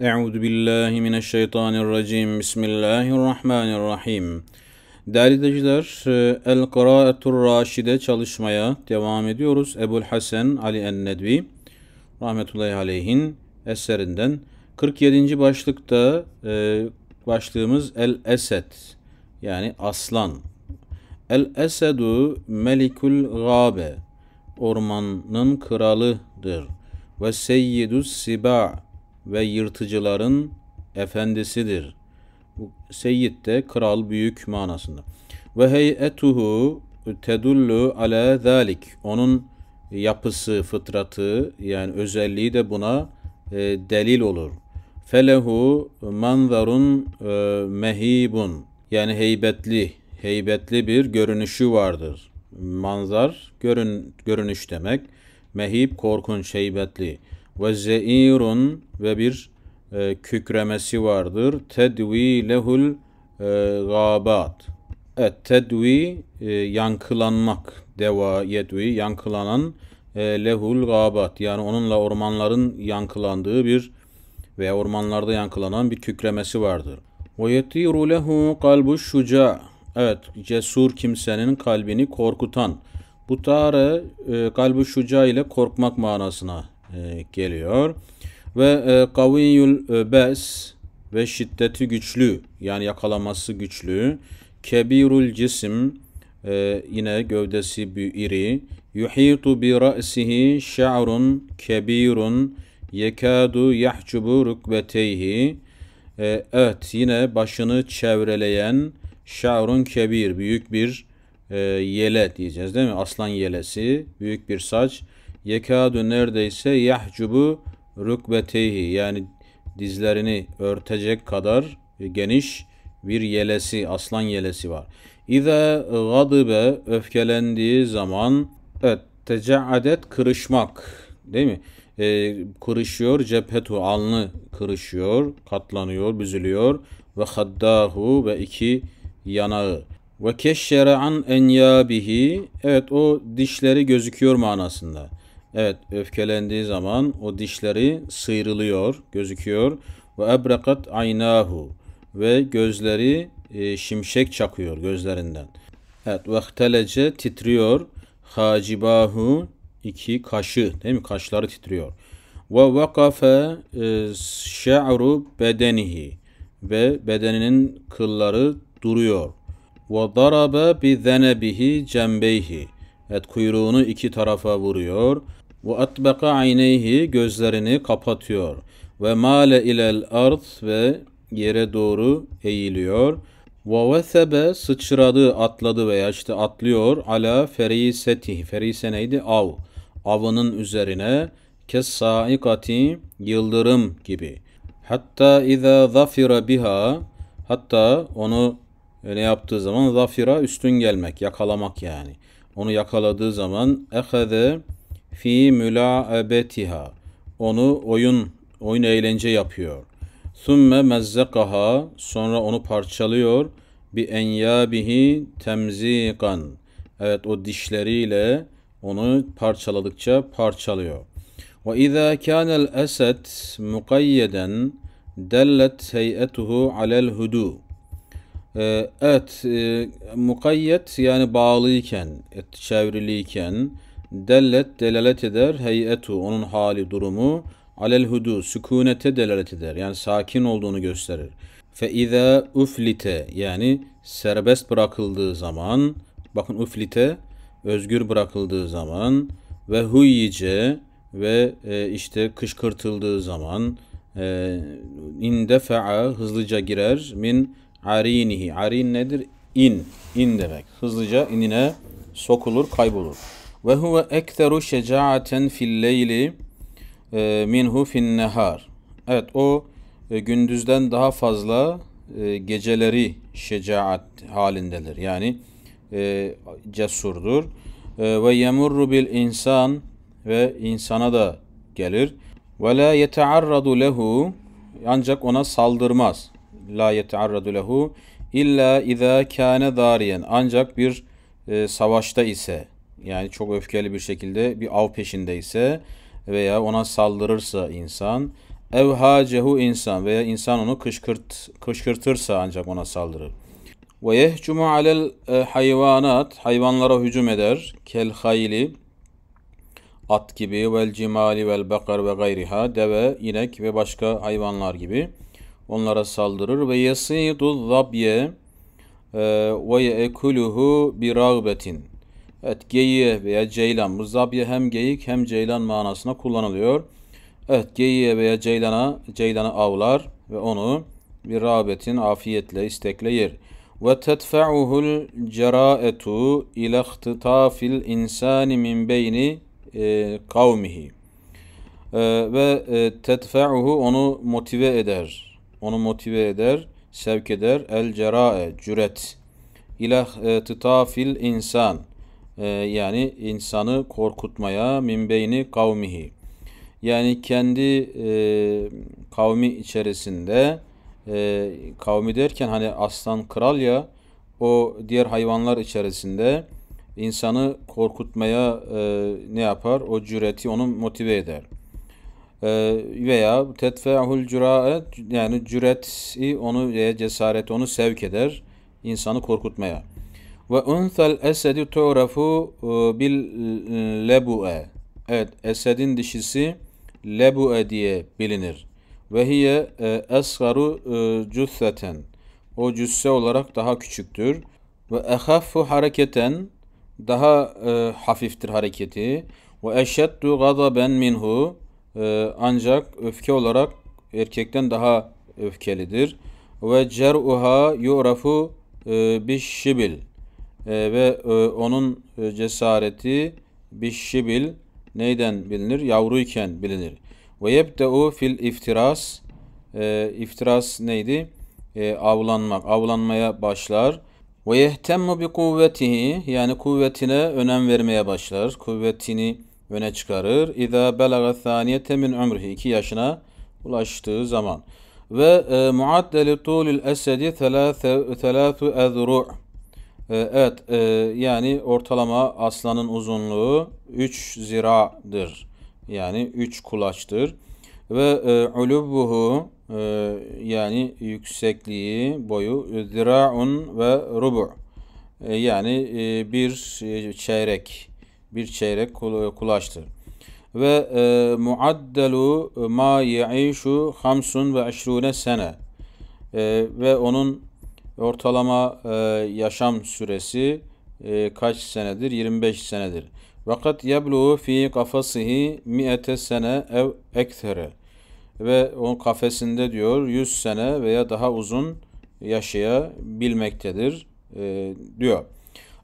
Euzu billahi mineşşeytanirracim. Bismillahirrahmanirrahim. Değerli dinleyiciler, e, El Kıraatur Raşide çalışmaya devam ediyoruz. Ebul Hasan Ali en-Nedvi rahmetullahi aleyhin eserinden 47. başlıkta e, başlığımız El Esed yani aslan. El Esedu melikul gabe ormanın kralıdır ve seyyidus siba ve yırtıcıların efendisidir. Bu seyyid de kral, büyük manasında. Ve heyetuhu tedullu ale zalik. Onun yapısı, fıtratı yani özelliği de buna e, delil olur. Felehu manzarun e, mehibun. Yani heybetli, heybetli bir görünüşü vardır. Manzar görün, görünüş demek. Mehib korkunç, heybetli. Ve ze'irun ve bir e, kükremesi vardır. Tedvi lehul e, gabat. Evet, tedvi e, yankılanmak. Deva yedvi yankılanan e, lehul gabat. Yani onunla ormanların yankılandığı bir veya ormanlarda yankılanan bir kükremesi vardır. Ve yetiru lehu kalbu şuca. Evet, cesur kimsenin kalbini korkutan. Bu tarı e, kalbi şuca ile korkmak manasına e, geliyor. Ve e, kaviyül e, bes ve şiddeti güçlü yani yakalaması güçlü. Kebirul cisim e, yine gövdesi bir iri. Yuhitu bi ra'sihi şa'run kebirun yekadu yahcubu rükbeteyhi. E, evet yine başını çevreleyen şa'run kebir büyük bir yele diyeceğiz değil mi? Aslan yelesi büyük bir saç yekadu neredeyse yahcubu rükbeteyhi yani dizlerini örtecek kadar geniş bir yelesi, aslan yelesi var. İza gadibe öfkelendiği zaman evet, tecaadet kırışmak değil mi? E, kırışıyor cephetu alnı kırışıyor, katlanıyor, büzülüyor ve haddahu ve iki yanağı. Ve keşşere an enyabihi evet o dişleri gözüküyor manasında. Evet öfkelendiği zaman o dişleri sıyrılıyor, gözüküyor. Ve ebrekat aynahu ve gözleri e, şimşek çakıyor gözlerinden. Evet vehtelece titriyor. Hacibahu iki kaşı değil mi? Kaşları titriyor. Ve vakafe e, şa'ru bedenihi ve bedeninin kılları duruyor. Ve darabe bi zenebihi cembeyhi. Evet kuyruğunu iki tarafa vuruyor. Ve atbeka ayneyhi gözlerini kapatıyor. Ve male ilel ard ve yere doğru eğiliyor. Ve vesebe sıçradı, atladı veya işte atlıyor. Ala feriseti. Ferise neydi? Av. Avının üzerine kes kessaikati yıldırım gibi. Hatta iza zafira biha hatta onu ne yaptığı zaman zafira üstün gelmek, yakalamak yani. Onu yakaladığı zaman ehaze fi mülaebetiha. Onu oyun, oyun eğlence yapıyor. Sümme mezzekaha. Sonra onu parçalıyor. Bi enyabihi temzikan. Evet o dişleriyle onu parçaladıkça parçalıyor. Ve izâ kânel esed mukayyeden dellet heyetuhu alel hudu. Ee, evet, e, mukayyet yani bağlıyken, çevriliyken, Dellet delalet eder. Heyetu onun hali durumu. Alel hudu sükunete delalet eder. Yani sakin olduğunu gösterir. Fe izâ uflite yani serbest bırakıldığı zaman bakın uflite özgür bırakıldığı zaman ve huyice ve e, işte kışkırtıldığı zaman e, indefa hızlıca girer min arinihi. Arin nedir? İn. in demek. Hızlıca inine sokulur, kaybolur. Ve huve ekteru şecaaten fil leyli e, minhu fin nehar. Evet o e, gündüzden daha fazla e, geceleri şecaat halindedir. Yani cesurdur. Ve yemurru bil insan ve insana da gelir. Ve la yetearradu lehu ancak ona saldırmaz. La yetearradu lehu illa iza kâne dariyen ancak bir savaşta ise yani çok öfkeli bir şekilde bir av peşindeyse veya ona saldırırsa insan ev hacehu insan veya insan onu kışkırt kışkırtırsa ancak ona saldırır. Ve yehcumu alel e, hayvanat hayvanlara hücum eder. Kel hayli at gibi vel cimali vel bakar ve gayriha deve, inek ve başka hayvanlar gibi onlara saldırır ve yasidu zabye e, ve yeekuluhu bi rağbetin Evet geyiğe veya ceylan. Muzabye hem geyik hem ceylan manasına kullanılıyor. Evet geyiğe veya ceylana, ceylanı avlar ve onu bir rağbetin afiyetle istekle yer. Ve tedfe'uhul ceraetu ile ihtitafil insani min beyni e, kavmihi. E, ve e, tedfe'uhu onu motive eder. Onu motive eder, sevk eder. El cerae, cüret. İle ihtitafil insan ee, yani insanı korkutmaya minbeyni kavmihi yani kendi e, kavmi içerisinde e, kavmi derken hani aslan kral ya o diğer hayvanlar içerisinde insanı korkutmaya e, ne yapar? O cüreti onu motive eder. E, veya tetfeahul cüraet yani cüreti onu e, cesaret onu sevk eder insanı korkutmaya. Ve unsel esedi tu'rafu e, bil e, lebu'e. Evet, esedin dişisi lebu'e diye bilinir. Ve hiye e, esgaru cüsseten. O cüsse olarak daha küçüktür. Ve ehaffu hareketen daha e, hafiftir hareketi. Ve eşeddu gazaben minhu ancak öfke olarak erkekten daha öfkelidir. Ve cer'uha yu'rafu bir şibil e, ve e, onun e, cesareti bişşibil neyden bilinir? Yavruyken bilinir. Ve yebde'u fil iftiras e, iftiras neydi? E, avlanmak. Avlanmaya başlar. Ve yehtemmu bi kuvvetihi yani kuvvetine önem vermeye başlar. Kuvvetini öne çıkarır. İza belaga saniyete min umrihi 2 yaşına ulaştığı zaman. Ve e, muaddeli tulil esedi 3 ezru' Ee, evet e, yani ortalama aslanın uzunluğu 3 ziradır. Yani 3 kulaçtır. Ve e, e, yani yüksekliği boyu ziraun ve rubu. E, yani bir çeyrek bir çeyrek kulaçtır. Ve e, ma ye'işu hamsun ve aşrune sene. ve onun Ortalama e, yaşam süresi e, kaç senedir? 25 senedir. Vakat yebluğu fi kafasihi mi'ete sene ev ektere. Ve onun kafesinde diyor 100 sene veya daha uzun yaşayabilmektedir e, diyor.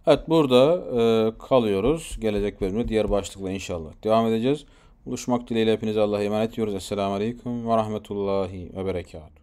Evet burada e, kalıyoruz. Gelecek bölümde diğer başlıkla inşallah devam edeceğiz. Buluşmak dileğiyle hepinize Allah'a emanet ediyoruz. Esselamu Aleyküm ve Rahmetullahi ve Berekatuhu.